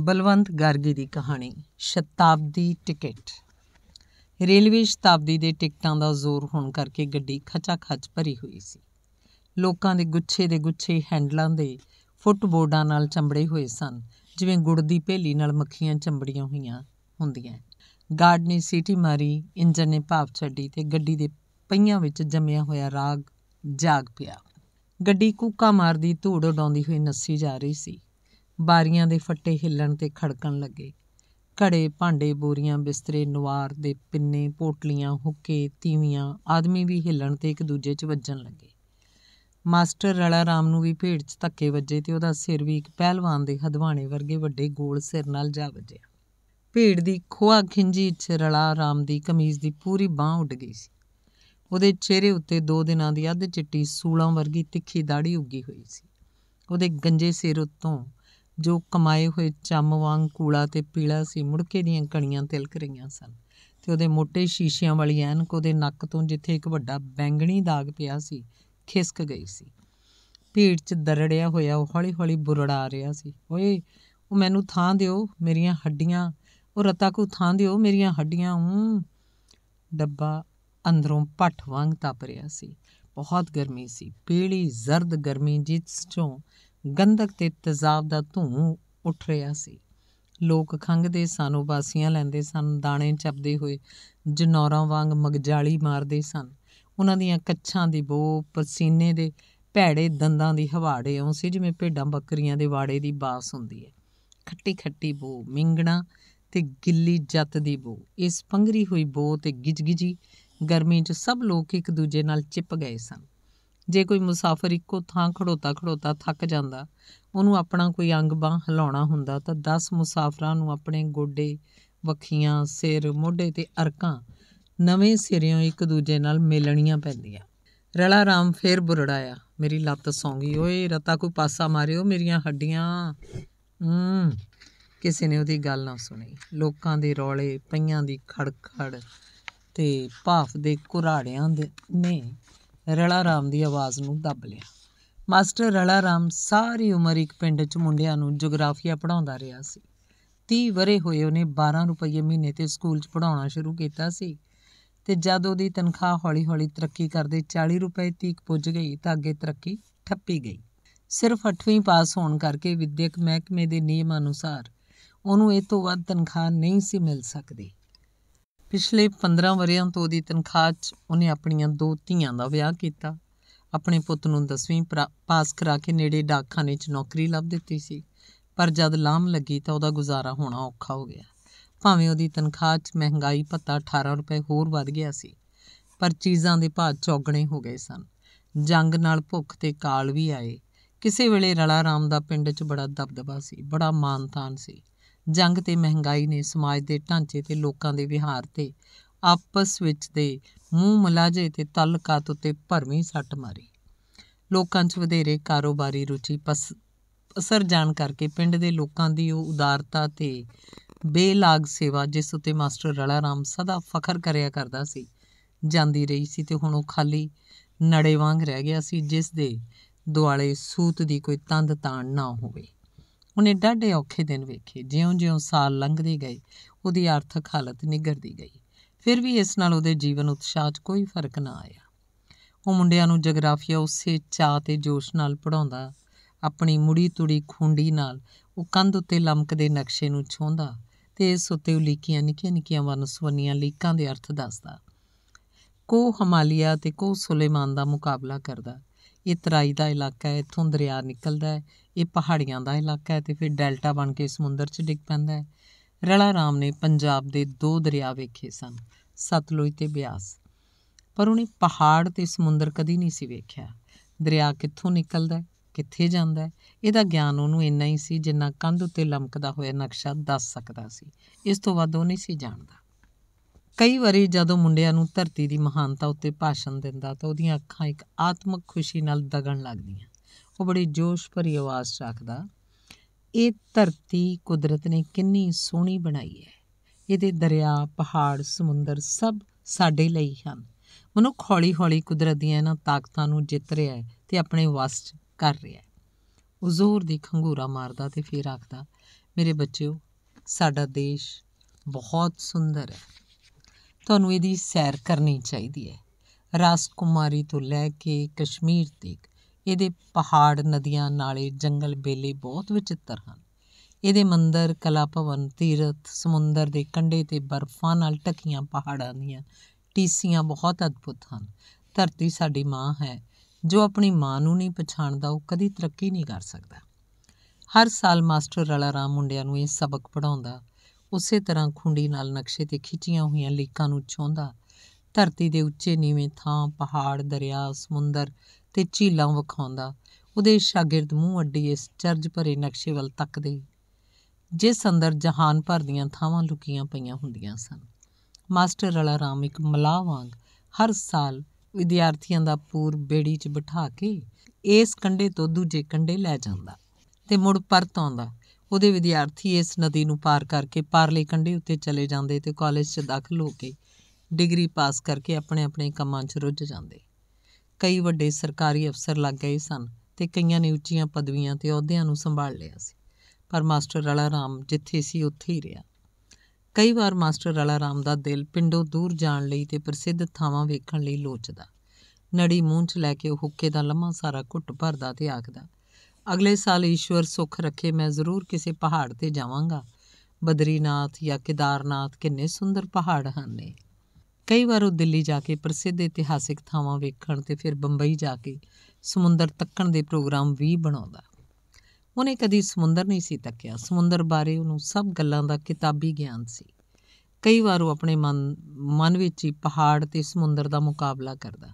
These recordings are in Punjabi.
ਬਲਵੰਤ ਗਾਰਗੀ ਦੀ ਕਹਾਣੀ ਸ਼ਤਾਬਦੀ ਟਿਕਟ ਰੇਲਵੇ ਸ਼ਤਾਬਦੀ ਦੇ ਟਿਕਟਾਂ ਦਾ ਜ਼ੋਰ ਹੋਣ ਕਰਕੇ ਗੱਡੀ ਖਚਾਖਚ ਭਰੀ ਹੋਈ ਸੀ ਲੋਕਾਂ ਦੇ ਗੁੱਛੇ ਦੇ ਗੁੱਛੇ ਹੈਂਡਲਾਂ ਦੇ ਫੁੱਟਬੋਰਡਾਂ ਨਾਲ ਚੰਬੜੇ ਹੋਏ ਸਨ ਜਿਵੇਂ ਗੁੜ ਦੀ ਭੇਲੀ ਨਾਲ ਮੱਖੀਆਂ ਚੰਬੜੀਆਂ ਹੋਈਆਂ ਹੁੰਦੀਆਂ ਗਾਰਡ ਨੇ ਸੀਟੀ ਮਾਰੀ ਇੰਜਨ ਨੇ ਭਾਫ ਛੱਡੀ ਤੇ ਗੱਡੀ ਦੇ ਪਹੀਆਂ ਵਿੱਚ ਜੰਮਿਆ ਹੋਇਆ ਰਾਗ ਜਾਗ ਪਿਆ ਗੱਡੀ ਕੂਕਾ ਮਾਰਦੀ ਧੂੜ ਉਡਾਉਂਦੀ ਹੋਈ ਨੱਸੀ ਜਾ ਰਹੀ ਸੀ ਬਾਰੀਆਂ ਦੇ ਫੱਟੇ ਹਿੱਲਣ ਤੇ ਖੜਕਣ ਲੱਗੇ ਘੜੇ ਭਾਂਡੇ ਬੋਰੀਆਂ ਬਿਸਤਰੇ ਨਵਾਰ ਦੇ ਪਿੰਨੇ ਪੋਟਲੀਆਂ ਹੁੱਕੇ ਤੀਵੀਆਂ ਆਦਮੀ ਵੀ ਹਿੱਲਣ ਤੇ ਇੱਕ ਦੂਜੇ 'ਚ ਵੱਜਣ ਲੱਗੇ ਮਾਸਟਰ ਰਲਾ ਰਾਮ ਨੂੰ ਵੀ ਭੇੜ 'ਚ ਧੱਕੇ ਵੱਜੇ ਤੇ ਉਹਦਾ ਸਿਰ ਵੀ ਇੱਕ ਪਹਿਲਵਾਨ ਦੇ ਹਦਵਾਣੇ ਵਰਗੇ ਵੱਡੇ ਗੋਲ ਸਿਰ ਨਾਲ ਜਾ ਵੱਜਿਆ ਭੇੜ ਦੀ ਖੋਆ ਖਿੰਜੀ 'ਚ ਰਲਾ ਰਾਮ ਦੀ ਕਮੀਜ਼ ਦੀ ਪੂਰੀ ਬਾਹ ਉੱਡ ਗਈ ਸੀ ਉਹਦੇ ਚਿਹਰੇ ਉੱਤੇ ਦੋ ਦਿਨਾਂ ਦੀ ਅੱਧ ਚਿੱਟੀ ਸੂਲਾਂ ਵਰਗੀ ਤਿੱਖੀ ਦਾੜੀ ਉੱਗੀ ਹੋਈ ਸੀ ਉਹਦੇ ਗੰਜੇ ਸਿਰ ਉੱਤੋਂ ਜੋ ਕਮਾਏ ਹੋਏ ਚੰਮ ਵਾਂਗ ਕੂੜਾ ਤੇ ਪੀਲਾ ਸੀ ਮੁੜਕੇ ਦੀਆਂ ਕਣੀਆਂ ਤਿਲਕ ਰਹੀਆਂ ਸਨ ਤੇ ਉਹਦੇ ਮੋٹے ਸ਼ੀਸ਼ਿਆਂ ਵਾਲੀ ਐਨਕ ਉਹਦੇ ਨੱਕ ਤੋਂ ਜਿੱਥੇ ਇੱਕ ਵੱਡਾ ਬੈਂਗਣੀ ਦਾਗ ਪਿਆ ਸੀ ਖਿਸਕ ਗਈ ਸੀ ਭੀੜ 'ਚ ਦਰੜਿਆ ਹੋਇਆ ਉਹ ਹੌਲੀ-ਹੌਲੀ ਬੁਰੜਾ ਰਿਹਾ ਸੀ ਓਏ ਉਹ ਮੈਨੂੰ ਥਾਂ ਦਿਓ ਮੇਰੀਆਂ ਹੱਡੀਆਂ ਉਹ ਰਤਾ ਕੋ ਥਾਂ ਦਿਓ ਮੇਰੀਆਂ ਹੱਡੀਆਂ ਹੂੰ ਡੱਬਾ ਅੰਦਰੋਂ ਪੱਠ ਵਾਂਗ ਤਪ ਰਿਹਾ ਸੀ ਬਹੁਤ ਗਰਮੀ ਸੀ ਪੀਲੀ ਜ਼ਰਦ ਗਰਮੀ ਜਿਸ ਤੋਂ ਗੰਧਕ ਤੇ ਤੇਜ਼ਾਬ ਦਾ ਧੂੰ ਉੱਠ ਰਿਹਾ ਸੀ ਲੋਕ ਖੰਗਦੇ ਸਨ ਉਬਾਸੀਆਂ ਲੈਂਦੇ ਸਨ ਦਾਣੇ ਚੱਪਦੇ ਹੋਏ ਜਨੌਰਾਂ ਵਾਂਗ ਮਗਜਾਲੀ ਮਾਰਦੇ ਸਨ ਉਹਨਾਂ ਦੀਆਂ ਕੱਛਾਂ ਦੀ ਬੋ ਪਸੀਨੇ ਦੇ ਭੈੜੇ ਦੰਦਾਂ ਦੀ ਹਵਾੜੇ ਉਹ ਸੀ ਜਿਵੇਂ ਭੇਡਾਂ ਬੱਕਰੀਆਂ ਦੇ ਵਾੜੇ ਦੀ ਬਾਸ ਹੁੰਦੀ ਹੈ ਖੱਟੀ ਖੱਟੀ ਬੋ ਮਿੰਗਣਾ ਤੇ ਗਿੱਲੀ ਜੱਤ ਦੀ ਬੋ ਇਸ ਪੰਗਰੀ ਹੋਈ ਬੋ ਤੇ ਗਿਜਗਿਜੀ ਗਰਮੀ 'ਚ ਸਭ ਲੋਕ ਇੱਕ ਦੂਜੇ ਨਾਲ ਚਿਪ ਗਏ ਸਨ ਜੇ ਕੋਈ ਮੁਸਾਫਰ ਇੱਕੋ ਥਾਂ ਖੜੋਤਾ ਖੜੋਤਾ ਥੱਕ ਜਾਂਦਾ ਉਹਨੂੰ ਆਪਣਾ ਕੋਈ ਅੰਗ ਬਾਹ ਹਿਲਾਉਣਾ ਹੁੰਦਾ ਤਾਂ 10 ਮੁਸਾਫਰਾਂ ਨੂੰ ਆਪਣੇ ਗੋਡੇ ਵੱਖੀਆਂ ਸਿਰ ਮੋਢੇ ਤੇ ਅਰਕਾਂ ਨਵੇਂ ਸਿਰਿਓਂ ਇੱਕ ਦੂਜੇ ਨਾਲ ਮਿਲਣੀਆਂ ਪੈਂਦੀਆਂ ਰਲਾ ਰਾਮ ਫੇਰ ਬੁਰੜਾਇਆ ਮੇਰੀ ਲੱਤ ਸੌਂ ਗਈ ਓਏ ਰਤਾ ਕੋਈ ਪਾਸਾ ਮਾਰਿਓ ਮੇਰੀਆਂ ਹੱਡੀਆਂ ਹੂੰ ਕਿਸੇ ਨੇ ਉਹਦੀ ਗੱਲ ਨਾ ਸੁਣੀ ਲੋਕਾਂ ਦੇ ਰੌਲੇ ਪਈਆਂ ਦੀ ਖੜਖੜ ਤੇ ਭਾਫ ਦੇ ਕੁਰਾੜਿਆਂ ਦੇ ਨੇ ਰਲਾ ਰਾਮ ਦੀ ਆਵਾਜ਼ ਨੂੰ ਦੱਬ ਲਿਆ ਮਾਸਟਰ ਰਲਾ ਰਾਮ ਸਾਰੀ ਉਮਰ ਇੱਕ ਪਿੰਡ 'ਚ ਮੁੰਡਿਆਂ ਨੂੰ ਜੀਓਗ੍ਰਾਫੀਆ ਪੜਾਉਂਦਾ ਰਿਹਾ ਸੀ 30 ਬਰੇ ਹੋਏ ਉਹਨੇ 12 ਰੁਪਏ ਮਹੀਨੇ ਤੇ ਸਕੂਲ 'ਚ ਪੜਾਉਣਾ ਸ਼ੁਰੂ ਕੀਤਾ ਸੀ ਤੇ ਜਦ ਉਹਦੀ ਤਨਖਾਹ ਹੌਲੀ-ਹੌਲੀ ਤਰੱਕੀ ਕਰਦੇ 40 ਰੁਪਏ ਤੀਕ ਪੁੱਜ ਗਈ ਤਾਂ ਅੱਗੇ ਤਰੱਕੀ ਠੱਪੀ ਗਈ ਸਿਰਫ 8ਵੀਂ ਪਾਸ ਹੋਣ ਕਰਕੇ ਵਿਦਿਅਕ ਮਹਿਕਮੇ ਦੇ ਨਿਯਮ ਅਨੁਸਾਰ ਉਹਨੂੰ ਇਹ ਤੋਂ ਵੱਧ ਤਨਖਾਹ ਨਹੀਂ ਸੀ ਮਿਲ ਸਕਦੀ ਪਿਛਲੇ 15 ਵਰਿਆਂ ਤੋਂ ਦੀ ਤਨਖਾਹ 'ਚ ਉਹਨੇ ਆਪਣੀਆਂ ਦੋ ਧੀਆਂ ਦਾ ਵਿਆਹ ਕੀਤਾ ਆਪਣੇ ਪੁੱਤ ਨੂੰ 10ਵੀਂ ਪਾਸ ਕਰਾ ਕੇ ਨੇੜੇ ਡਾਕਖਾਨੇ 'ਚ ਨੌਕਰੀ ਲੱਭ ਦਿੱਤੀ ਸੀ ਪਰ ਜਦ ਲਾਮ ਲੱਗੀ ਤਾਂ ਉਹਦਾ ਗੁਜ਼ਾਰਾ ਹੋਣਾ ਔਖਾ ਹੋ ਗਿਆ ਭਾਵੇਂ ਉਹਦੀ ਤਨਖਾਹ 'ਚ ਮਹਿੰਗਾਈ ਭੱਤਾ 18 ਰੁਪਏ ਹੋਰ ਵੱਧ ਗਿਆ ਸੀ ਪਰ ਚੀਜ਼ਾਂ ਦੇ ਭਾਅ ਚੌਗਣੇ ਹੋ ਗਏ ਸਨ ਜੰਗ ਨਾਲ ਭੁੱਖ ਤੇ ਕਾਲ ਵੀ ਆਏ ਕਿਸੇ ਵੇਲੇ ਰਲਾ ਰਾਮ ਦਾ ਪਿੰਡ 'ਚ ਬੜਾ ਦਬਦਬਾ ਸੀ ਬੜਾ ਮਾਨਤਾਨ ਸੀ ਜੰਗ ਤੇ ਮਹਿੰਗਾਈ ਨੇ ਸਮਾਜ ਦੇ ਢਾਂਚੇ ਤੇ ਲੋਕਾਂ ਦੇ ਵਿਹਾਰ ਤੇ ਆਪਸ ਵਿੱਚ ਦੇ ਮੂੰਹ ਮਲਾਜੇ ਤੇ ਤਲਕਾਤ ਉਤੇ ਭਰਵੀਂ ਸੱਟ ਮਾਰੀ ਲੋਕਾਂ 'ਚ ਵਧੇਰੇ ਕਾਰੋਬਾਰੀ ਰੁਚੀ ਅਸਰ ਜਾਣ ਕਰਕੇ ਪਿੰਡ ਦੇ ਲੋਕਾਂ ਦੀ ਉਹ ਉਦਾਰਤਾ ਤੇ ਬੇਲਾਗ ਸੇਵਾ ਜਿਸ ਉਤੇ ਮਾਸਟਰ ਰਲਾ ਰਾਮ ਸਦਾ ਫਖਰ ਕਰਿਆ ਕਰਦਾ ਸੀ ਜਾਂਦੀ ਰਹੀ ਸੀ ਤੇ ਹੁਣ ਉਹ ਖਾਲੀ ਨੜੇ ਵਾਂਗ ਰਹਿ ਗਿਆ ਸੀ ਜਿਸ ਦੇ ਦੁਆਲੇ ਸੂਤ ਦੀ ਕੋਈ ਤੰਦ ਤਾਣ ਨਾ ਹੋਵੇ ਉਹਨੇ ਡਾਢੇ ਔਖੇ ਦਿਨ ਵੇਖੇ ਜਿਉਂ-ਜਿਉਂ ਸਾਲ ਲੰਘਦੇ ਗਏ ਉਹਦੀ ਆਰਥਿਕ ਹਾਲਤ ਨਿਗਰਦੀ ਗਈ ਫਿਰ ਵੀ ਇਸ ਨਾਲ ਉਹਦੇ ਜੀਵਨ ਉਤਸ਼ਾਹ 'ਚ ਕੋਈ ਫਰਕ ਨਾ ਆਇਆ ਉਹ ਮੁੰਡਿਆਂ ਨੂੰ ਜਗਰਾਫੀਆ ਉਸੇ ਚਾਹ ਤੇ ਜੋਸ਼ ਨਾਲ ਪੜਾਉਂਦਾ ਆਪਣੀ ਮੁੜੀ ਤੁੜੀ ਖੁੰਡੀ ਨਾਲ ਉਹ ਕੰਧ ਉੱਤੇ ਲਮਕਦੇ ਨਕਸ਼ੇ ਨੂੰ ਛੋਂਦਾ ਤੇ ਇਸ ਉੱਤੇ ਉਲੀਕੀਆਂ ਨਿੱਕੀਆਂ-ਨਿੱਕੀਆਂ ਸੁਵੰਨੀਆਂ ਲੀਕਾਂ ਦੇ ਅਰਥ ਦੱਸਦਾ ਕੋ ਹਮਾਲੀਆ ਤੇ ਕੋ ਸੁਲੇਮਾਨ ਦਾ ਮੁਕਾਬਲਾ ਕਰਦਾ ਇਹ ਤਰਾਈ ਦਾ ਇਲਾਕਾ ਹੈ ਇੱਥੋਂ ਦਰਿਆ ਨਿਕਲਦਾ ਹੈ ਇਹ ਪਹਾੜੀਆਂ ਦਾ ਇਲਾਕਾ ਹੈ ਤੇ ਫਿਰ ਡੈਲਟਾ ਬਣ ਕੇ ਸਮੁੰਦਰ 'ਚ ਡਿੱਗ ਪੈਂਦਾ ਹੈ ਰਲਾ ਰਾਮ ਨੇ ਪੰਜਾਬ ਦੇ ਦੋ ਦਰਿਆ ਵੇਖੇ ਸਨ ਸਤਲੁਜ ਤੇ ਬਿਆਸ ਪਰ ਉਹਨੇ ਪਹਾੜ ਤੇ ਸਮੁੰਦਰ ਕਦੀ ਨਹੀਂ ਸੀ ਵੇਖਿਆ ਦਰਿਆ ਕਿੱਥੋਂ ਨਿਕਲਦਾ ਹੈ ਕਿੱਥੇ ਜਾਂਦਾ ਹੈ ਇਹਦਾ ਗਿਆਨ ਉਹਨੂੰ ਇੰਨਾ ਹੀ ਸੀ ਜਿੰਨਾ ਕੰਧ ਉੱਤੇ ਲਮਕਦਾ ਹੋਇਆ ਨਕਸ਼ਾ ਦੱਸ ਸਕਦਾ ਸੀ ਇਸ ਤੋਂ ਵੱਧ ਉਹ ਨਹੀਂ ਸੀ ਜਾਣਦਾ ਕਈ ਵਾਰੀ ਜਦੋਂ ਮੁੰਡਿਆਂ ਨੂੰ ਧਰਤੀ ਦੀ ਮਹਾਨਤਾ ਉੱਤੇ ਭਾਸ਼ਣ ਦਿੰਦਾ ਤਾਂ ਉਹਦੀਆਂ ਅੱਖਾਂ ਇੱਕ ਆਤਮਿਕ ਖੁਸ਼ੀ ਨਾਲ ਦਗਣ ਲੱਗਦੀਆਂ ਉਹ ਬੜੀ ਜੋਸ਼ ਭਰੀ ਆਵਾਜ਼ 'ਚ ਆਖਦਾ ਇਹ ਧਰਤੀ ਕੁਦਰਤ ਨੇ ਕਿੰਨੀ ਸੋਹਣੀ ਬਣਾਈ ਹੈ ਇਹਦੇ ਦਰਿਆ ਪਹਾੜ ਸਮੁੰਦਰ ਸਭ ਸਾਡੇ ਲਈ ਹਨ ਮਨੁੱਖ ਹੌਲੀ-ਹੌਲੀ ਕੁਦਰਤ ਦੀਆਂ ਇਹਨਾਂ ਤਾਕਤਾਂ ਨੂੰ ਜਿੱਤ ਰਿਹਾ ਹੈ ਤੇ ਆਪਣੇ ਵਸ 'ਚ ਕਰ ਰਿਹਾ ਹੈ ਉਜ਼ੂਰ ਦੀ ਖੰਗੂਰਾ ਮਾਰਦਾ ਤੇ ਫੇਰ ਆਖਦਾ ਮੇਰੇ ਬੱਚਿਓ ਸਾਡਾ ਦੇਸ਼ ਬਹੁਤ ਸੁੰਦਰ ਹੈ ਤੁਹਾਨੂੰ ਇਹਦੀ ਸੈਰ ਕਰਨੀ ਚਾਹੀਦੀ ਹੈ ਕੁਮਾਰੀ ਤੋਂ ਲੈ ਕੇ ਕਸ਼ਮੀਰ ਤੱਕ ਇਹਦੇ ਪਹਾੜ ਨਦੀਆਂ ਨਾਲੇ ਜੰਗਲ ਬੇਲੇ ਬਹੁਤ ਵਿਚਿੱਤਰ ਹਨ ਇਹਦੇ ਮੰਦਰ ਕਲਾ ਭਵਨ ਤੀਰਥ ਸਮੁੰਦਰ ਦੇ ਕੰਢੇ ਤੇ ਬਰਫ਼ਾਂ ਨਾਲ ਟਕੀਆਂ ਪਹਾੜਾਂ ਦੀਆਂ ਟੀਸੀਆਂ ਬਹੁਤ ਅਦਭੁਤ ਹਨ ਧਰਤੀ ਸਾਡੀ ਮਾਂ ਹੈ ਜੋ ਆਪਣੀ ਮਾਂ ਨੂੰ ਨਹੀਂ ਪਛਾਣਦਾ ਉਹ ਕਦੀ ਤਰੱਕੀ ਨਹੀਂ ਕਰ ਸਕਦਾ ਹਰ ਸਾਲ ਮਾਸਟਰ ਰਲਾ ਰਾਮ ਮੁੰਡਿਆਂ ਨੂੰ ਇਹ ਸਬਕ ਪੜਾਉਂਦਾ ਉਸੇ ਤਰ੍ਹਾਂ ਖੁੰਡੀ ਨਾਲ ਨਕਸ਼ੇ ਤੇ ਖਿੱਚੀਆਂ ਹੋਈਆਂ ਲੀਕਾਂ ਨੂੰ ਛੋਂਦਾ ਧਰਤੀ ਦੇ ਉੱਚੇ ਨੀਵੇਂ ਥਾਂ ਪਹਾੜ ਦਰਿਆ ਸਮੁੰਦਰ ਤੇ ਝੀਲਾਂ ਵਿਖਾਉਂਦਾ ਉਹਦੇ ਸ਼ਾਗਿਰਦ ਮੂੰਹ ਅੱਡੀ ਇਸ ਚਰਜ ਭਰੇ ਨਕਸ਼ੇ ਵੱਲ ਤੱਕਦੇ ਜਿਸ ਅੰਦਰ ਜਹਾਨ ਭਰ ਦੀਆਂ ਥਾਵਾਂ ਲੁਕੀਆਂ ਪਈਆਂ ਹੁੰਦੀਆਂ ਸਨ ਮਾਸਟਰ ਰਲਾ ਰਾਮ ਇੱਕ ਮਲਾਹ ਵਾਂਗ ਹਰ ਸਾਲ ਵਿਦਿਆਰਥੀਆਂ ਦਾ ਪੂਰ ਬੇੜੀ 'ਚ ਬਿਠਾ ਕੇ ਇਸ ਕੰਡੇ ਤੋਂ ਦੂਜੇ ਕੰਡੇ ਲੈ ਜਾਂਦਾ ਤੇ ਮੁੜ ਪਰਤ ਆਉਂਦਾ ਉਹਦੇ ਵਿਦਿਆਰਥੀ ਇਸ ਨਦੀ ਨੂੰ ਪਾਰ ਕਰਕੇ ਪਾਰਲੇ ਕੰਢੇ ਉੱਤੇ ਚਲੇ ਜਾਂਦੇ ਤੇ ਕਾਲਜ 'ਚ ਦਾਖਲ ਹੋ ਕੇ ਡਿਗਰੀ ਪਾਸ ਕਰਕੇ ਆਪਣੇ ਆਪਣੇ ਕੰਮਾਂ 'ਚ ਰੁੱਝ ਜਾਂਦੇ ਕਈ ਵੱਡੇ ਸਰਕਾਰੀ ਅਫਸਰ ਲੱਗ ਗਏ ਸਨ ਤੇ ਕਈਆਂ ਨੇ ਉੱਚੀਆਂ ਪਦਵੀਆਂ ਤੇ ਅਹੁਦਿਆਂ ਨੂੰ ਸੰਭਾਲ ਲਿਆ ਸੀ ਪਰ ਮਾਸਟਰ ਰਾਲਾ ਰਾਮ ਜਿੱਥੇ ਸੀ ਉੱਥੇ ਹੀ ਰਿਹਾ ਕਈ ਵਾਰ ਮਾਸਟਰ ਰਾਲਾ ਰਾਮ ਦਾ ਦਿਲ ਪਿੰਡੋਂ ਦੂਰ ਜਾਣ ਲਈ ਤੇ ਪ੍ਰਸਿੱਧ ਥਾਵਾਂ ਵੇਖਣ ਲਈ ਲੋਚਦਾ ਨੜੀ ਮੂੰਹ 'ਚ ਲੈ ਕੇ ਉਹ ਹੁੱਕੇ ਦਾ ਲੰਮਾ ਸਾਰਾ ਘੁੱਟ ਭਰਦਾ ਤੇ ਆਖਦਾ ਅਗਲੇ ਸਾਲ ਈਸ਼ਵਰ ਸੁਖ ਰੱਖੇ ਮੈਂ ਜ਼ਰੂਰ ਕਿਸੇ ਪਹਾੜ ਤੇ ਜਾਵਾਂਗਾ ਬਦਰੀਨਾਥ ਜਾਂ ਕੇਦਾਰਨਾਥ ਕਿੰਨੇ ਸੁੰਦਰ ਪਹਾੜ ਹਨ ਨੇ ਕਈ ਵਾਰ ਉਹ ਦਿੱਲੀ ਜਾ ਕੇ ਪ੍ਰਸਿੱਧ ਇਤਿਹਾਸਿਕ ਥਾਵਾਂ ਵੇਖਣ ਤੇ ਫਿਰ ਬੰਬਈ ਜਾ ਕੇ ਸਮੁੰਦਰ ਤੱਕਣ ਦੇ ਪ੍ਰੋਗਰਾਮ ਵੀ ਬਣਾਉਂਦਾ ਉਹਨੇ ਕਦੀ ਸਮੁੰਦਰ ਨਹੀਂ ਸੀ ਤੱਕਿਆ ਸਮੁੰਦਰ ਬਾਰੇ ਉਹਨੂੰ ਸਭ ਗੱਲਾਂ ਦਾ ਕਿਤਾਬੀ ਗਿਆਨ ਸੀ ਕਈ ਵਾਰ ਉਹ ਆਪਣੇ ਮਨ ਮਨ ਵਿੱਚ ਹੀ ਪਹਾੜ ਤੇ ਸਮੁੰਦਰ ਦਾ ਮੁਕਾਬਲਾ ਕਰਦਾ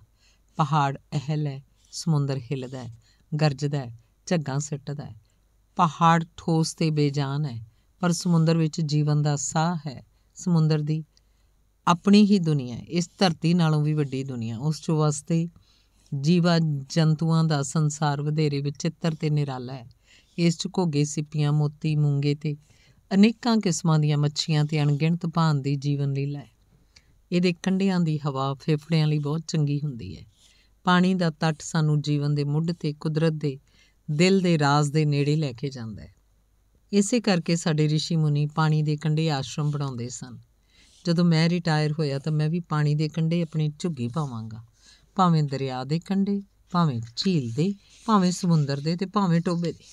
ਪਹਾੜ ਅਹਲ ਹੈ ਸਮੁੰਦਰ ਹਿਲਦਾ ਹੈ ਗਰਜਦਾ ਹੈ ਝੱਗਾ ਸਿੱਟਦਾ ਹੈ ਪਹਾੜ ਠੋਸ ਤੇ ਬੇਜਾਨ ਹੈ ਪਰ ਸਮੁੰਦਰ ਵਿੱਚ ਜੀਵਨ ਦਾ ਸਾਹ ਹੈ ਸਮੁੰਦਰ ਦੀ ਆਪਣੀ ਹੀ ਦੁਨੀਆ ਇਸ ਧਰਤੀ ਨਾਲੋਂ ਵੀ ਵੱਡੀ ਦੁਨੀਆ ਉਸ ਚ ਵਸਦੇ ਜੀਵਾ ਜੰਤੂਆਂ ਦਾ ਸੰਸਾਰ ਵਧੇਰੇ ਵਿਚਿੱਤਰ ਤੇ ਨਿਰਾਲਾ ਹੈ ਇਸ ਚ ਘੋਗੇ ਸਿੱਪੀਆਂ ਮੋਤੀ ਮੂੰਗੇ ਤੇ ਅਨੇਕਾਂ ਕਿਸਮਾਂ ਦੀਆਂ ਮੱਛੀਆਂ ਤੇ ਅਣਗਿਣਤ ਭਾਂ ਦੀ ਜੀਵਨ ਲੀਲਾ ਹੈ ਇਹਦੇ ਕੰਢਿਆਂ ਦੀ ਹਵਾ ਫੇਫੜਿਆਂ ਲਈ ਬਹੁਤ ਚੰਗੀ ਹੁੰਦੀ ਹੈ ਪਾਣੀ ਦਾ ਤੱਟ ਸਾਨੂੰ ਜੀਵਨ ਦੇ ਮੁੱਢ ਤੇ ਕੁਦਰਤ ਦੇ ਦਿਲ ਦੇ ਰਾਜ਼ ਦੇ ਨੇੜੇ ਲੈ ਕੇ ਜਾਂਦਾ ਹੈ ਇਸੇ ਕਰਕੇ ਸਾਡੇ ॠषि ਮੁਨੀ ਪਾਣੀ ਦੇ ਕੰਢੇ ਆਸ਼ਰਮ ਬਣਾਉਂਦੇ ਸਨ ਜਦੋਂ ਮੈਂ ਰਿਟਾਇਰ ਹੋਇਆ ਤਾਂ ਮੈਂ ਵੀ ਪਾਣੀ ਦੇ ਕੰਢੇ ਆਪਣੀ ਝੁੱਗੀ ਪਾਵਾਂਗਾ ਭਾਵੇਂ ਦਰਿਆ ਦੇ ਕੰਢੇ ਭਾਵੇਂ ਝੀਲ ਦੇ ਭਾਵੇਂ ਸਮੁੰਦਰ ਦੇ ਤੇ ਭਾਵੇਂ ਟੋਬੇ ਦੇ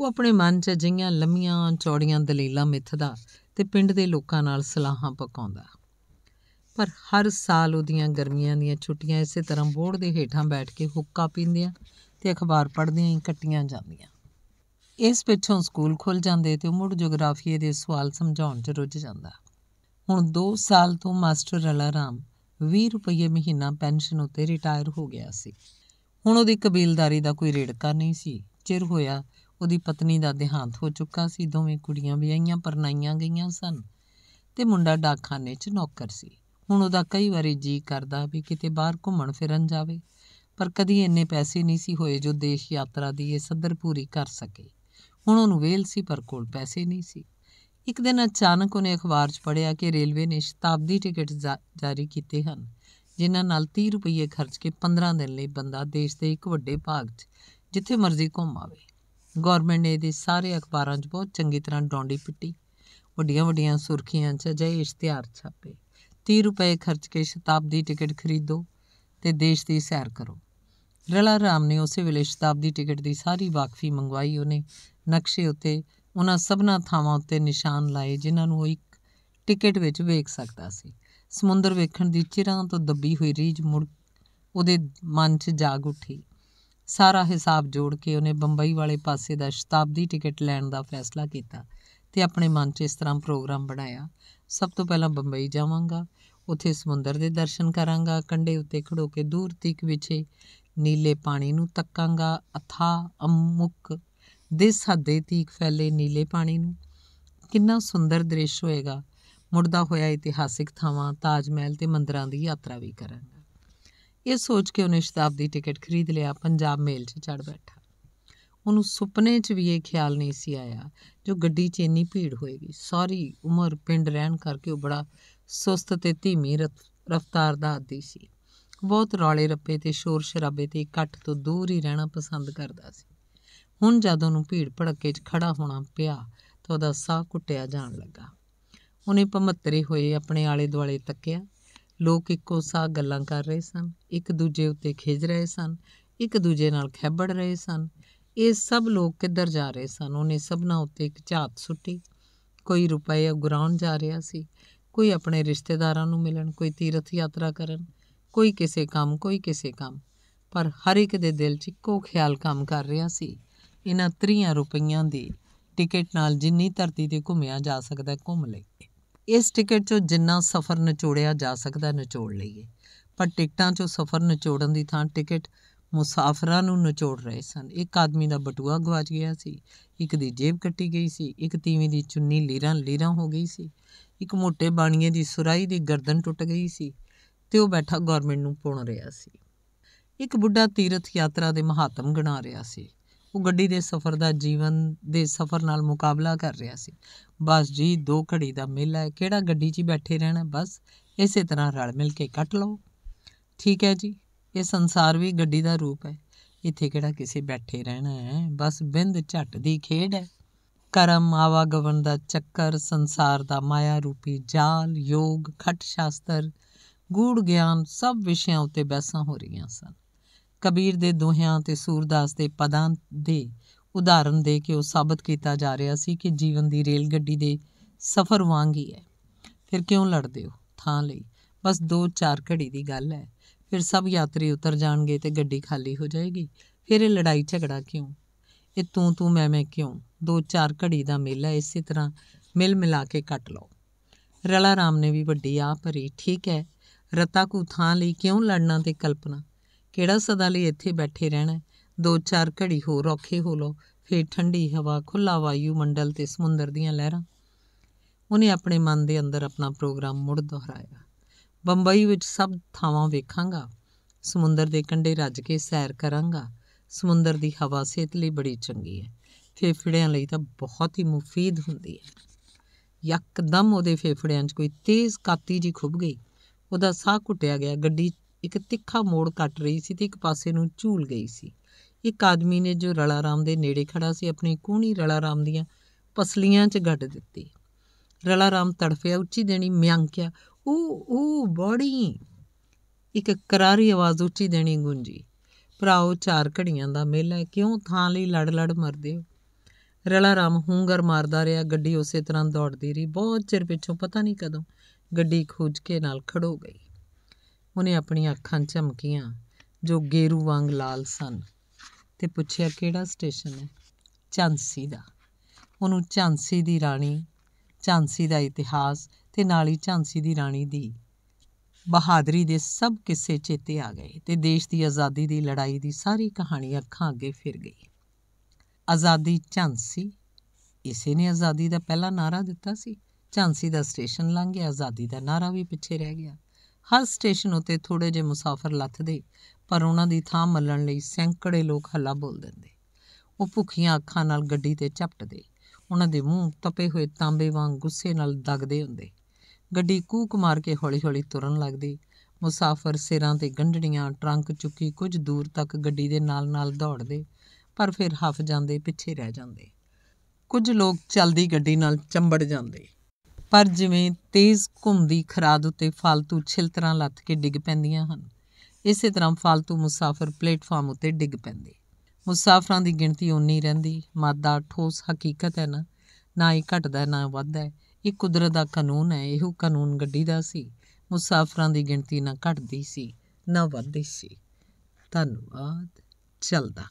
ਉਹ ਆਪਣੇ ਮਨ 'ਚ ਜਈਆਂ ਲੰਮੀਆਂ ਚੌੜੀਆਂ ਦਲੀਲਾਂ ਮਿੱਥਦਾ ਤੇ ਪਿੰਡ ਦੇ ਲੋਕਾਂ ਨਾਲ ਸਲਾਹਾਂ ਪਕਾਉਂਦਾ ਪਰ ਹਰ ਸਾਲ ਉਹਦੀਆਂ ਗਰਮੀਆਂ ਦੀਆਂ ਛੁੱਟੀਆਂ ਇਸੇ ਤਰ੍ਹਾਂ ਬੋੜ ਦੇ ਹੇਠਾਂ ਬੈਠ ਕੇ ਹੁੱਕਾ ਪੀਂਦਿਆਂ ਤੇ ਅਖਬਾਰ ਪੜ੍ਹਦਿਆਂ ਹੀ ਕੱਟੀਆਂ ਜਾਂਦੀਆਂ ਇਸ ਪਿੱਛੋਂ ਸਕੂਲ ਖੁੱਲ ਜਾਂਦੇ ਤੇ ਉਹ ਮੁੜ ਜੋਗਰਾਫੀਏ ਦੇ ਸਵਾਲ ਸਮਝਾਉਣ 'ਚ ਰੁੱਝ ਜਾਂਦਾ ਹੁਣ 2 ਸਾਲ ਤੋਂ ਮਾਸਟਰ ਰਲਾ ਰਾਮ 20 ਰੁਪਏ ਮਹੀਨਾ ਪੈਨਸ਼ਨ ਉਤੇ ਰਿਟਾਇਰ ਹੋ ਗਿਆ ਸੀ ਹੁਣ ਉਹਦੀ ਕਬੀਲਦਾਰੀ ਦਾ ਕੋਈ ਰੇੜਕਾ ਨਹੀਂ ਸੀ ਚਿਰ ਹੋਇਆ ਉਹਦੀ ਪਤਨੀ ਦਾ ਦੇਹਾਂਤ ਹੋ ਚੁੱਕਾ ਸੀ ਦੋਵੇਂ ਕੁੜੀਆਂ ਵਿਆਹੀਆਂ ਪਰਨਾਈਆਂ ਗਈਆਂ ਸਨ ਤੇ ਮੁੰਡਾ ਡਾਕਖਾਨੇ 'ਚ ਨੌਕਰ ਸੀ ਹੁਣ ਉਹਦਾ ਕਈ ਵਾਰੀ ਜੀ ਕਰਦਾ ਵੀ ਕਿਤੇ ਬਾਹਰ ਘੁੰਮਣ ਫਿਰਨ ਜਾਵੇ ਪਰ ਕਦੀ ਇੰਨੇ ਪੈਸੇ ਨਹੀਂ ਸੀ ਹੋਏ ਜੋ ਦੇਸ਼ ਯਾਤਰਾ ਦੀ ਇਹ ਸੱਦਰ ਪੂਰੀ ਕਰ ਸਕੇ ਹੁਣ ਉਹਨੂੰ ਵੇਲ ਸੀ ਪਰ ਕੋਲ ਪੈਸੇ ਨਹੀਂ ਸੀ ਇੱਕ ਦਿਨ ਅਚਾਨਕ ਉਹਨੇ ਅਖਬਾਰ 'ਚ ਪੜ੍ਹਿਆ ਕਿ ਰੇਲਵੇ ਨੇ ਸ਼ਤਾਬਦੀ ਟਿਕਟ ਜਾਰੀ ਕੀਤੇ ਹਨ ਜਿਨ੍ਹਾਂ ਨਾਲ 30 ਰੁਪਏ ਖਰਚ ਕੇ 15 ਦਿਨ ਲਈ ਬੰਦਾ ਦੇਸ਼ ਦੇ ਇੱਕ ਵੱਡੇ ਭਾਗ 'ਚ ਜਿੱਥੇ ਮਰਜ਼ੀ ਘੁੰਮ ਆਵੇ ਗਵਰਨਮੈਂਟ ਨੇ ਇਹਦੇ ਸਾਰੇ ਅਖਬਾਰਾਂ 'ਚ ਬਹੁਤ ਚੰਗੀ ਤਰ੍ਹਾਂ ਡੌਂਡੀ ਪਿੱਟੀ ਵੱਡੀਆਂ-ਵੱਡੀਆਂ ਸੁਰਖੀਆਂ 'ਚ ਜੈ ਇਸ਼ਤਿਹਾਰ ਛਾਪੇ 30 ਰੁਪਏ ਖਰਚ ਕੇ ਸ਼ਤਾਬਦੀ ਟਿਕਟ ਖਰੀਦੋ ਤੇ ਦੇਸ਼ ਦੀ ਸੈਰ ਕਰੋ ਰਲਾ ਰਾਮ ਨੇ ਉਸੇ ਵੇਲੇ ਸ਼ਤਾਬਦੀ ਟਿਕਟ ਦੀ ਸਾਰੀ ਵਾਕਫੀ ਮੰਗਵਾਈ ਉਹਨੇ ਨਕਸ਼ੇ ਉੱਤੇ ਉਹਨਾਂ ਸਭਨਾ ਥਾਵਾਂ ਉੱਤੇ ਨਿਸ਼ਾਨ ਲਾਏ ਜਿਨ੍ਹਾਂ ਨੂੰ ਉਹ ਇੱਕ ਟਿਕਟ ਵਿੱਚ ਵੇਖ ਸਕਦਾ ਸੀ ਸਮੁੰਦਰ ਵੇਖਣ ਦੀ ਚਿਰਾਂ ਤੋਂ ਦੱਬੀ ਹੋਈ ਰੀਝ ਮੁੜ ਉਹਦੇ ਮਨ 'ਚ ਜਾਗ ਉੱਠੀ ਸਾਰਾ ਹਿਸਾਬ ਜੋੜ ਕੇ ਉਹਨੇ ਬੰਬਈ ਵਾਲੇ ਪਾਸੇ ਦਾ ਸ਼ਤਾਬਦੀ ਟਿਕਟ ਲੈਣ ਦਾ ਫੈਸਲਾ ਕੀਤਾ ਤੇ ਆਪਣੇ ਮਨ 'ਚ ਇਸ ਤਰ੍ਹਾਂ ਪ੍ਰੋਗਰਾਮ ਬਣਾਇਆ ਸਭ ਤੋਂ ਪਹਿਲਾਂ ਬੰਬਈ ਜਾਵਾਂਗਾ ਉੱਥੇ ਸਮੁੰਦਰ ਦੇ ਦਰਸ਼ਨ ਕਰਾਂਗਾ ਕੰਢੇ ਉੱਤੇ ਖੜੋ ਕੇ ਦੂਰ ਤੱਕ ਵਿਛੇ ਨੀਲੇ ਪਾਣੀ ਨੂੰ ਤੱਕਾਂਗਾ ਅਥਾ ਅਮੁਕ ਦੇ ਸਾਦੇ ਤੀਕ ਫੈਲੇ ਨੀਲੇ ਪਾਣੀ ਨੂੰ ਕਿੰਨਾ ਸੁੰਦਰ ਦ੍ਰਿਸ਼ ਹੋਏਗਾ ਮੁੜਦਾ ਹੋਇਆ ਇਤਿਹਾਸਿਕ ਥਾਵਾਂ ਤਾਜ ਮਹਿਲ ਤੇ ਮੰਦਰਾਂ ਦੀ ਯਾਤਰਾ ਵੀ ਕਰਾਂਗਾ ਇਹ ਸੋਚ ਕੇ ਉਹਨੇ ਸ਼ਤਾਬਦੀ ਟਿਕਟ ਖਰੀਦ ਲਿਆ ਪੰਜਾਬ ਮੇਲ 'ਚ ਚੜ ਬੈਠਾ ਉਹਨੂੰ ਸੁਪਨੇ 'ਚ ਵੀ ਇਹ ਖਿਆਲ ਨਹੀਂ ਸੀ ਆਇਆ ਜੋ ਗੱਡੀ 'ਚ ਇੰਨੀ ਭੀੜ ਹੋਏਗੀ ਸਾਰੀ ਉਮਰ ਪਿੰਡ ਰਹਿਣ ਕਰਕੇ ਉਹ ਬੜਾ ਸੁਸਤ ਤੇ ਧੀਮੀ ਰਫ਼ਤਾਰ ਦਾ ਆਦੀ ਸੀ ਬਹੁਤ ਰੌਲੇ ਰੱਪੇ ਤੇ ਸ਼ੋਰ ਸ਼ਰਾਬੇ ਤੇ ਇਕੱਠ ਤੋਂ ਦੂਰ ਹੀ ਰਹਿਣਾ ਪਸੰਦ ਕਰਦਾ ਸੀ ਹੁਣ ਜਦ ਉਹਨੂੰ ਭੀੜ ਭੜੱਕੇ 'ਚ ਖੜਾ ਹੋਣਾ ਪਿਆ ਤਾਂ ਉਹਦਾ ਸਾਹ ਘੁੱਟਿਆ ਜਾਣ ਲੱਗਾ ਉਹਨੇ ਭਮੱਤਰੇ ਹੋਏ ਆਪਣੇ ਆਲੇ ਦੁਆਲੇ ਤੱਕਿਆ ਲੋਕ ਇੱਕੋ ਸਾਹ ਗੱਲਾਂ ਕਰ ਰਹੇ ਸਨ ਇੱਕ ਦੂਜੇ ਉੱਤੇ ਖੇਜ ਰਹੇ ਸਨ ਇੱਕ ਦੂਜੇ ਨਾਲ ਖੈਬੜ ਰਹੇ ਸਨ ਇਹ ਸਭ ਲੋਕ ਕਿੱਧਰ ਜਾ ਰਹੇ ਸਨ ਉਹਨੇ ਸਭਨਾ ਉੱਤੇ ਇੱਕ ਝਾਤ ਸੁੱਟੀ ਕੋਈ ਰੁਪਏ ਉਗਰਾਉਣ ਜਾ ਰਿਹਾ ਸੀ ਕੋਈ ਆਪਣੇ ਰਿਸ਼ਤੇਦਾਰਾਂ ਨੂੰ ਮਿਲਣ ਕੋਈ ਤੀਰਥ ਯਾਤਰਾ ਕਰਨ ਕੋਈ ਕਿਸੇ ਕੰਮ ਕੋਈ ਕਿਸੇ ਕੰਮ ਪਰ ਹਰ ਇੱਕ ਦੇ ਦਿਲ 'ਚ ਇੱਕੋ ਖਿਆਲ ਕੰਮ ਕਰ ਰਿਹਾ ਸੀ ਇਹਨਾਂ 30 ਰੁਪਈਆਂ ਦੀ ਟਿਕਟ ਨਾਲ ਜਿੰਨੀ ਧਰਤੀ ਤੇ ਘੁੰਮਿਆ ਜਾ ਸਕਦਾ ਘੁੰਮ ਲਈਏ ਇਸ ਟਿਕਟ 'ਚੋਂ ਜਿੰਨਾ ਸਫ਼ਰ ਨਿਚੋੜਿਆ ਜਾ ਸਕਦਾ ਨਿਚੋੜ ਲਈਏ ਪਰ ਟਿਕਟਾਂ 'ਚੋਂ ਸਫ਼ਰ ਨਿਚੋੜਨ ਦੀ ਥਾਂ ਟਿਕਟ ਮੁਸਾਫਰਾਂ ਨੂੰ ਨਿਚੋੜ ਰਹੇ ਸਨ ਇੱਕ ਆਦਮੀ ਦਾ ਬਟੂਆ ਗਵਾਚ ਗਿਆ ਸੀ ਇੱਕ ਦੀ ਜੇਬ ਕੱਟੀ ਗਈ ਸੀ ਇੱਕ ਤੀਵੀਂ ਦੀ ਚੁੰਨੀ ਲੀਰਾਂ ਲੀਰਾਂ ਹੋ ਗਈ ਸੀ ਇੱਕ ਮੋਟੇ ਬਾਣੀਏ ਦੀ ਸੁਰਾਈ ਦੀ ਗਰਦਨ ਟੁੱਟ ਗਈ ਸੀ ਤੇ ਉਹ ਬੈਠਾ ਗਵਰਨਮੈਂਟ ਨੂੰ ਪੁਣ ਰਿਹਾ ਸੀ ਇੱਕ ਬੁੱਢਾ ਤੀਰਥ ਯਾਤਰਾ ਦੇ ਮਹਾਤਮ ਗਣਾ ਰਿਹਾ ਸੀ ਉਹ ਗੱਡੀ ਦੇ ਸਫ਼ਰ ਦਾ ਜੀਵਨ ਦੇ ਸਫ਼ਰ ਨਾਲ ਮੁਕਾਬਲਾ ਕਰ ਰਿਹਾ ਸੀ ਬਸ ਜੀ ਦੋ ਘੜੀ ਦਾ ਮੇਲਾ ਹੈ ਕਿਹੜਾ ਗੱਡੀ 'ਚ ਬੈਠੇ ਰਹਿਣਾ ਬਸ ਇਸੇ ਤਰ੍ਹਾਂ ਰਲ ਮਿਲ ਕੇ ਕੱਟ ਲਓ ਠੀਕ ਹੈ ਜੀ ਇਹ ਸੰਸਾਰ ਵੀ ਗੱਡੀ ਦਾ ਰੂਪ ਹੈ ਇੱਥੇ ਕਿਹੜਾ ਕਿਸੇ ਬੈਠੇ ਰਹਿਣਾ ਹੈ ਬਸ ਬਿੰਦ ਝਟ ਦੀ ਖੇਡ ਹੈ ਕਰਮ ਆਵਾਗਵਨ ਦਾ ਚੱਕਰ ਸੰਸਾਰ ਦਾ ਮਾਇਆ ਰੂਪੀ ਜਾਲ ਯੋਗ ਖਟ ਸ਼ਾਸਤਰ ਗੂੜ ਗਿਆਨ ਸਭ ਵਿਸ਼ਿਆਂ ਉੱਤੇ ਬੈਸਾਂ ਹੋ ਰਹੀਆਂ ਸਨ ਕਬੀਰ ਦੇ ਦੋਹਿਆਂ ਤੇ ਸੂਰਦਾਸ ਦੇ ਪਦਾਂ ਦੇ ਉਦਾਹਰਨ ਦੇ ਕੇ ਉਹ ਸਾਬਤ ਕੀਤਾ ਜਾ ਰਿਹਾ ਸੀ ਕਿ ਜੀਵਨ ਦੀ ਰੇਲ ਗੱਡੀ ਦੇ ਸਫ਼ਰ ਵਾਂਗ ਹੀ ਹੈ ਫਿਰ ਕਿਉਂ ਲੜਦੇ ਹੋ ਥਾਂ ਲਈ ਬਸ 2-4 ਘੜੀ ਦੀ ਗੱਲ ਹੈ ਫਿਰ ਸਭ ਯਾਤਰੀ ਉਤਰ ਜਾਣਗੇ ਤੇ ਗੱਡੀ ਖਾਲੀ ਹੋ ਜਾਏਗੀ ਫਿਰ ਇਹ ਲੜਾਈ ਝਗੜਾ ਕਿਉਂ ਇਹ ਤੂੰ ਤੂੰ ਮੈਂ ਮੈਂ ਕਿਉਂ 2-4 ਘੜੀ ਦਾ ਮੇਲਾ ਇਸੇ ਤਰ੍ਹਾਂ ਮਿਲ ਮਿਲਾ ਕੇ ਕੱਟ ਲਓ ਰਲਾ ਰਾਮ ਨੇ ਵੀ ਵੱਡੀ ਆ ਭਰੀ ਠੀਕ ਹੈ ਰਤਾ ਕੋ ਥਾਂ ਲਈ ਕਿਉਂ ਲੜਨਾ ਤੇ ਕਲਪਨਾ ਕਿਹੜਾ ਸਦਾ ਲਈ ਇੱਥੇ ਬੈਠੇ ਰਹਿਣਾ ਦੋ ਚਾਰ ਘੜੀ ਹੋਰ ਔਖੇ ਹੋ ਲੋ ਫੇਰ ਠੰਡੀ ਹਵਾ ਖੁੱਲਾ ਵਾਯੂ ਮੰਡਲ ਤੇ ਸਮੁੰਦਰ ਦੀਆਂ ਲਹਿਰਾਂ ਉਹਨੇ ਆਪਣੇ ਮਨ ਦੇ ਅੰਦਰ ਆਪਣਾ ਪ੍ਰੋਗਰਾਮ ਮੁੜ ਦੁਹਰਾਇਆ ਬੰਬਈ ਵਿੱਚ ਸਭ ਥਾਵਾਂ ਵੇਖਾਂਗਾ ਸਮੁੰਦਰ ਦੇ ਕੰਢੇ ਰੱਜ ਕੇ ਸੈਰ ਕਰਾਂਗਾ ਸਮੁੰਦਰ ਦੀ ਹਵਾ ਸਿਹਤ ਲਈ ਬੜੀ ਚੰਗੀ ਹੈ ਫੇਫੜਿਆਂ ਲਈ ਤਾਂ ਬਹੁਤ ਹੀ ਮੁਫੀਦ ਹੁੰਦੀ ਹੈ ਇੱਕਦਮ ਉਹਦੇ ਫੇਫੜਿਆਂ 'ਚ ਕੋਈ ਤੇਜ਼ ਕਾਤੀ ਜੀ ਖੁੱਭ ਗਈ ਉਹਦਾ ਸਾਹ ਘੁੱਟਿਆ ਗਿਆ ਗੱਡੀ ਇੱਕ ਤਿੱਖਾ ਮੋੜ ਕੱਟ ਰਹੀ ਸੀ ਤੇ ਇੱਕ ਪਾਸੇ ਨੂੰ ਝੂਲ ਗਈ ਸੀ ਇੱਕ ਆਦਮੀ ਨੇ ਜੋ ਰਲਾ ਰਾਮ ਦੇ ਨੇੜੇ ਖੜਾ ਸੀ ਆਪਣੀ ਕੂਣੀ ਰਲਾ ਰਾਮ ਦੀਆਂ ਪਸਲੀਆਂ 'ਚ ਗੱਡ ਦਿੱਤੀ ਰਲਾ ਰਾਮ ਤੜਫਿਆ ਉੱਚੀ ਦੇਣੀ ਮਿਆਂਕਿਆ ਉਹ ਉਹ ਬੜੀ ਇੱਕ ਕਰਾਰੀ ਆਵਾਜ਼ ਉੱਚੀ ਦੇਣੀ ਗੂੰਜੀ ਭਰਾਓ ਚਾਰ ਘੜੀਆਂ ਦਾ ਮੇਲਾ ਕਿਉਂ ਥਾਂ ਲਈ ਲੜ ਲੜ ਮਰਦੇ ਹੋ ਰਲਾ ਰਾਮ ਹੂੰਗਰ ਮਾਰਦਾ ਰਿਹਾ ਗੱਡੀ ਉਸੇ ਤਰ੍ਹਾਂ ਦੌੜਦੀ ਰਹੀ ਬਹੁਤ ਚਿਰ ਪਿੱਛੋਂ ਪਤਾ ਨਹੀਂ ਕਦੋਂ ਗੱਡੀ ਖੋਜ ਕੇ ਨਾਲ ਖੜੋ ਗਈ ਉਹਨੇ ਆਪਣੀਆਂ ਅੱਖਾਂ ਝਮਕੀਆਂ ਜੋ ਗੇਰੂ ਵਾਂਗ ਲਾਲ ਸਨ ਤੇ ਪੁੱਛਿਆ ਕਿਹੜਾ ਸਟੇਸ਼ਨ ਹੈ ਝਾਂਸੀ ਦਾ ਉਹਨੂੰ ਝਾਂਸੀ ਦੀ ਰਾਣੀ ਝਾਂਸੀ ਦਾ ਇਤਿਹਾਸ ਤੇ ਨਾਲ ਹੀ ਝਾਂਸੀ ਦੀ ਰਾਣੀ ਦੀ ਬਹਾਦਰੀ ਦੇ ਸਭ ਕਿੱਸੇ ਚੇਤੇ ਆ ਗਏ ਤੇ ਦੇਸ਼ ਦੀ ਆਜ਼ਾਦੀ ਦੀ ਲੜਾਈ ਦੀ ਸਾਰੀ ਕਹਾਣੀ ਅੱਖਾਂ ਅੱਗੇ ਫਿਰ ਗਈ ਆਜ਼ਾਦੀ ਝਾਂਸੀ ਇਸੇ ਨੇ ਆਜ਼ਾਦੀ ਦਾ ਪਹਿਲਾ ਨਾਰਾ ਦਿੱਤਾ ਸੀ ਝਾਂਸੀ ਦਾ ਸਟੇਸ਼ਨ ਲੰਘ ਗਿਆ ਆਜ਼ਾਦੀ ਦਾ ਨਾਰਾ ਵੀ ਪਿੱਛੇ ਰਹਿ ਗਿਆ ਹਰ ਸਟੇਸ਼ਨ ਉਤੇ ਥੋੜੇ ਜਿਹੇ ਮੁਸਾਫਰ ਲੱਥਦੇ ਪਰ ਉਹਨਾਂ ਦੀ ਥਾਂ ਮੱਲਣ ਲਈ ਸੈਂਕੜੇ ਲੋਕ ਹੱਲਾ ਬੋਲ ਦਿੰਦੇ ਉਹ ਭੁੱਖੀਆਂ ਅੱਖਾਂ ਨਾਲ ਗੱਡੀ ਤੇ ਝਪਟਦੇ ਉਹਨਾਂ ਦੇ ਮੂੰਹ ਤਪੇ ਹੋਏ ਤਾਂਬੇ ਵਾਂਗ ਗੁੱਸੇ ਨਾਲ ਦਗਦੇ ਹੁੰਦੇ ਗੱਡੀ ਕੂਕ ਮਾਰ ਕੇ ਹੌਲੀ-ਹੌਲੀ ਤੁਰਨ ਲੱਗਦੀ ਮੁਸਾਫਰ ਸਿਰਾਂ ਤੇ ਗੰਢੜੀਆਂ ਟਰੰਕ ਚੁੱਕੀ ਕੁਝ ਦੂਰ ਤੱਕ ਗੱਡੀ ਦੇ ਨਾਲ-ਨਾਲ ਦੌੜਦੇ ਪਰ ਫਿਰ ਹਫ ਜਾਂਦੇ ਪਿੱਛੇ ਰਹਿ ਜਾਂਦੇ ਕੁਝ ਲੋਕ ਚਲਦੀ ਗੱਡੀ ਨਾਲ ਚੰਬੜ ਜਾਂਦੇ ਪਰ ਜਿਵੇਂ ਤੇਜ਼ ਘੁੰਮਦੀ ਖਰਾਦ ਉੱਤੇ ਫालतू ਛਿਲਤਰਾਂ ਲੱਤ ਕੇ ਡਿੱਗ ਪੈਂਦੀਆਂ ਹਨ ਇਸੇ ਤਰ੍ਹਾਂ ਫालतू ਮੁਸਾਫਰ ਪਲੇਟਫਾਰਮ ਉੱਤੇ ਡਿੱਗ ਪੈਂਦੇ ਮੁਸਾਫਰਾਂ ਦੀ ਗਿਣਤੀ ਉਨੀ ਰਹਿੰਦੀ ਮਾਦਾ ਠੋਸ ਹਕੀਕਤ ਹੈ ਨਾ ਨਾ ਹੀ ਘਟਦਾ ਨਾ ਵੱਧਦਾ ਇਹ ਕੁਦਰਤ ਦਾ ਕਾਨੂੰਨ ਹੈ ਇਹੋ ਕਾਨੂੰਨ ਗੱਡੀ ਦਾ ਸੀ ਮੁਸਾਫਰਾਂ ਦੀ ਗਿਣਤੀ ਨਾ ਘਟਦੀ ਸੀ ਨਾ ਵੱਧਦੀ ਸੀ ਧੰਨਵਾਦ ਚੱਲਦਾ